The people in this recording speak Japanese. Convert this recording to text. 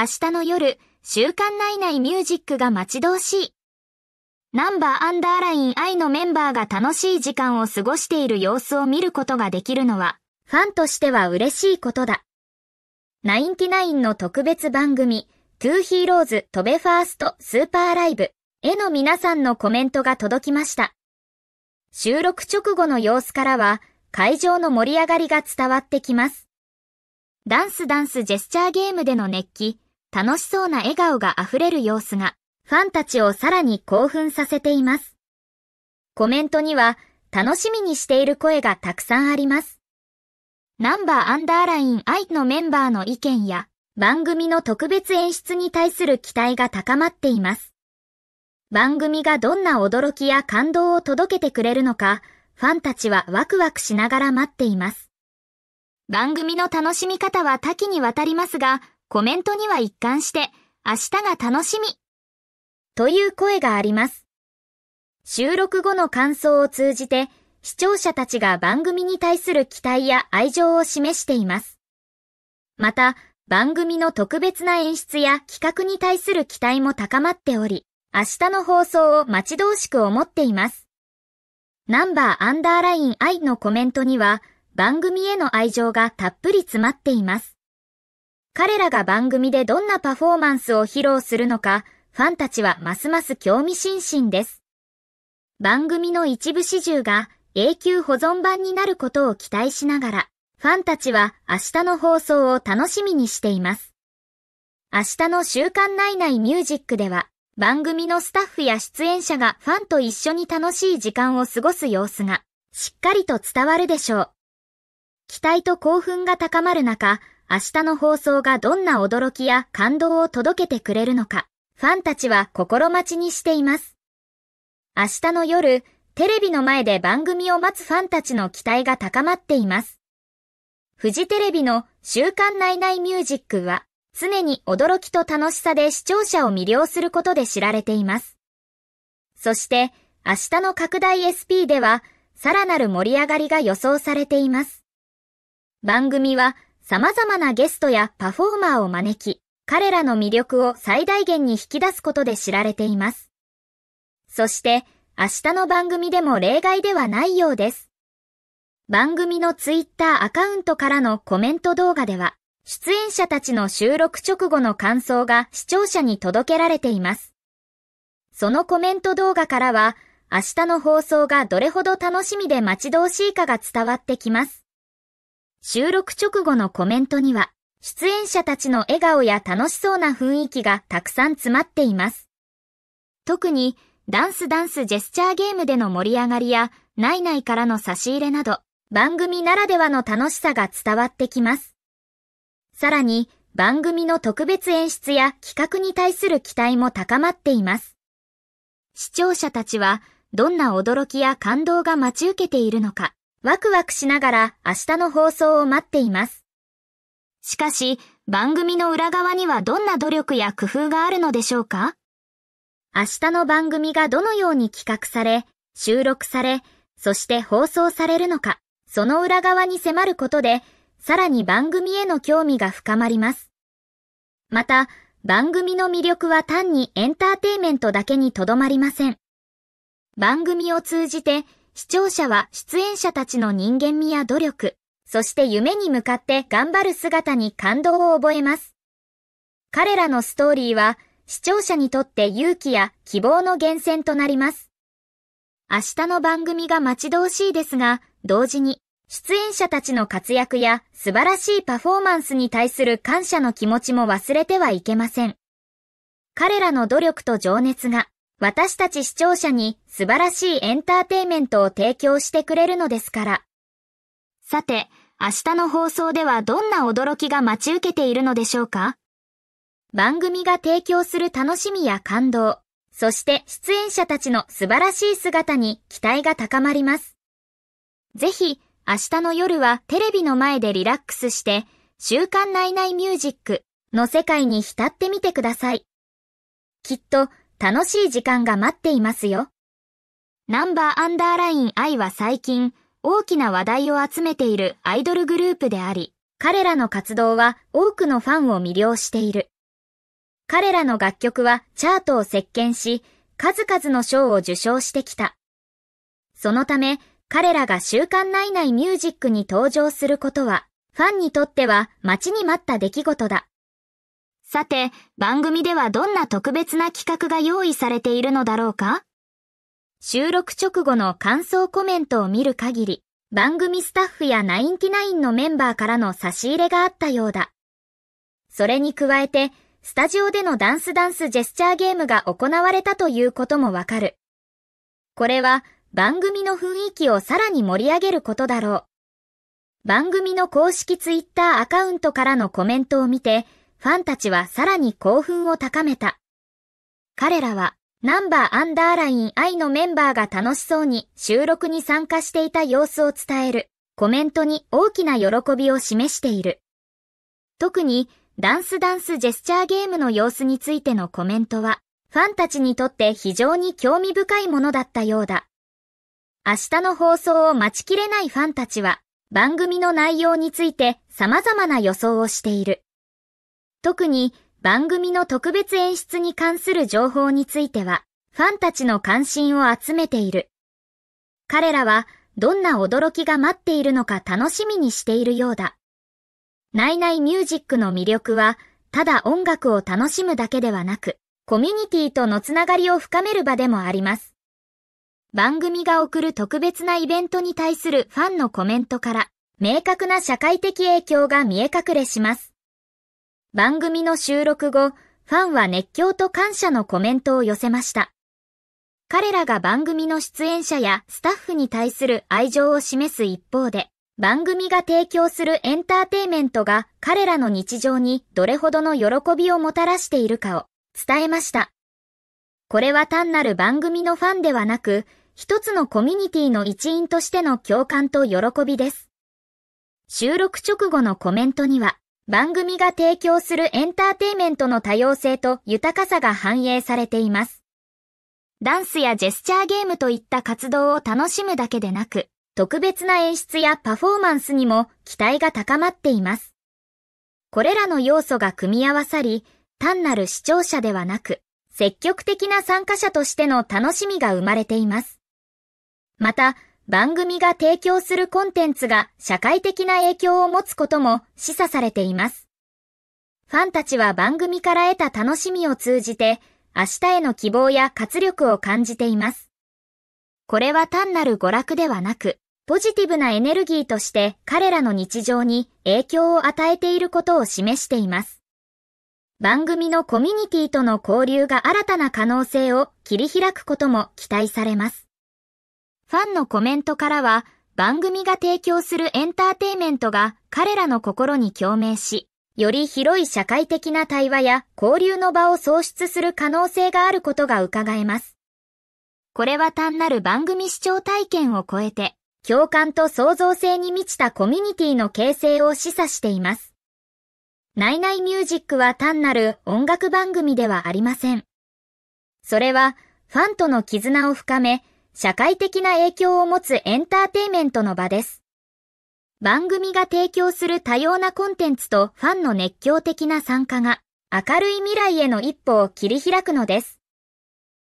明日の夜、週刊内内ミュージックが待ち遠しい。ナンバーアンダーライン I のメンバーが楽しい時間を過ごしている様子を見ることができるのは、ファンとしては嬉しいことだ。ナインティナインの特別番組、トゥーヒーローズ飛べファーストスーパーライブへの皆さんのコメントが届きました。収録直後の様子からは、会場の盛り上がりが伝わってきます。ダンスダンスジェスチャーゲームでの熱気、楽しそうな笑顔が溢れる様子が、ファンたちをさらに興奮させています。コメントには、楽しみにしている声がたくさんあります。ナンバーアンダーライン愛のメンバーの意見や、番組の特別演出に対する期待が高まっています。番組がどんな驚きや感動を届けてくれるのか、ファンたちはワクワクしながら待っています。番組の楽しみ方は多岐にわたりますが、コメントには一貫して、明日が楽しみという声があります。収録後の感想を通じて、視聴者たちが番組に対する期待や愛情を示しています。また、番組の特別な演出や企画に対する期待も高まっており、明日の放送を待ち遠しく思っています。ナンバーアンダーライン愛のコメントには、番組への愛情がたっぷり詰まっています。彼らが番組でどんなパフォーマンスを披露するのか、ファンたちはますます興味津々です。番組の一部始終が永久保存版になることを期待しながら、ファンたちは明日の放送を楽しみにしています。明日の週刊内内ミュージックでは、番組のスタッフや出演者がファンと一緒に楽しい時間を過ごす様子が、しっかりと伝わるでしょう。期待と興奮が高まる中、明日の放送がどんな驚きや感動を届けてくれるのか、ファンたちは心待ちにしています。明日の夜、テレビの前で番組を待つファンたちの期待が高まっています。フジテレビの週刊ナイナイミュージックは、常に驚きと楽しさで視聴者を魅了することで知られています。そして、明日の拡大 SP では、さらなる盛り上がりが予想されています。番組は、様々なゲストやパフォーマーを招き、彼らの魅力を最大限に引き出すことで知られています。そして、明日の番組でも例外ではないようです。番組のツイッターアカウントからのコメント動画では、出演者たちの収録直後の感想が視聴者に届けられています。そのコメント動画からは、明日の放送がどれほど楽しみで待ち遠しいかが伝わってきます。収録直後のコメントには、出演者たちの笑顔や楽しそうな雰囲気がたくさん詰まっています。特に、ダンスダンスジェスチャーゲームでの盛り上がりや、内内からの差し入れなど、番組ならではの楽しさが伝わってきます。さらに、番組の特別演出や企画に対する期待も高まっています。視聴者たちは、どんな驚きや感動が待ち受けているのか、ワクワクしながら明日の放送を待っています。しかし、番組の裏側にはどんな努力や工夫があるのでしょうか明日の番組がどのように企画され、収録され、そして放送されるのか、その裏側に迫ることで、さらに番組への興味が深まります。また、番組の魅力は単にエンターテイメントだけにとどまりません。番組を通じて視聴者は出演者たちの人間味や努力、そして夢に向かって頑張る姿に感動を覚えます。彼らのストーリーは視聴者にとって勇気や希望の源泉となります。明日の番組が待ち遠しいですが、同時に出演者たちの活躍や素晴らしいパフォーマンスに対する感謝の気持ちも忘れてはいけません。彼らの努力と情熱が私たち視聴者に素晴らしいエンターテイメントを提供してくれるのですから。さて、明日の放送ではどんな驚きが待ち受けているのでしょうか番組が提供する楽しみや感動、そして出演者たちの素晴らしい姿に期待が高まります。ぜひ、明日の夜はテレビの前でリラックスして、週刊ナイナイミュージックの世界に浸ってみてください。きっと楽しい時間が待っていますよ。ナンバーアンダーライン I は最近大きな話題を集めているアイドルグループであり、彼らの活動は多くのファンを魅了している。彼らの楽曲はチャートを席巻し、数々の賞を受賞してきた。そのため、彼らが週刊内内ミュージックに登場することは、ファンにとっては待ちに待った出来事だ。さて、番組ではどんな特別な企画が用意されているのだろうか収録直後の感想コメントを見る限り、番組スタッフやナインティナインのメンバーからの差し入れがあったようだ。それに加えて、スタジオでのダンスダンスジェスチャーゲームが行われたということもわかる。これは番組の雰囲気をさらに盛り上げることだろう。番組の公式ツイッターアカウントからのコメントを見て、ファンたちはさらに興奮を高めた。彼らは、ナンバーアンダーライン愛のメンバーが楽しそうに収録に参加していた様子を伝えるコメントに大きな喜びを示している。特にダンスダンスジェスチャーゲームの様子についてのコメントはファンたちにとって非常に興味深いものだったようだ。明日の放送を待ちきれないファンたちは番組の内容について様々な予想をしている。特に番組の特別演出に関する情報については、ファンたちの関心を集めている。彼らはどんな驚きが待っているのか楽しみにしているようだ。ナイナイミュージックの魅力は、ただ音楽を楽しむだけではなく、コミュニティとのつながりを深める場でもあります。番組が送る特別なイベントに対するファンのコメントから、明確な社会的影響が見え隠れします。番組の収録後、ファンは熱狂と感謝のコメントを寄せました。彼らが番組の出演者やスタッフに対する愛情を示す一方で、番組が提供するエンターテイメントが彼らの日常にどれほどの喜びをもたらしているかを伝えました。これは単なる番組のファンではなく、一つのコミュニティの一員としての共感と喜びです。収録直後のコメントには、番組が提供するエンターテイメントの多様性と豊かさが反映されています。ダンスやジェスチャーゲームといった活動を楽しむだけでなく、特別な演出やパフォーマンスにも期待が高まっています。これらの要素が組み合わさり、単なる視聴者ではなく、積極的な参加者としての楽しみが生まれています。また、番組が提供するコンテンツが社会的な影響を持つことも示唆されています。ファンたちは番組から得た楽しみを通じて、明日への希望や活力を感じています。これは単なる娯楽ではなく、ポジティブなエネルギーとして彼らの日常に影響を与えていることを示しています。番組のコミュニティとの交流が新たな可能性を切り開くことも期待されます。ファンのコメントからは、番組が提供するエンターテイメントが彼らの心に共鳴し、より広い社会的な対話や交流の場を創出する可能性があることが伺えます。これは単なる番組視聴体験を超えて、共感と創造性に満ちたコミュニティの形成を示唆しています。ナイナイミュージックは単なる音楽番組ではありません。それは、ファンとの絆を深め、社会的な影響を持つエンターテイメントの場です。番組が提供する多様なコンテンツとファンの熱狂的な参加が明るい未来への一歩を切り開くのです。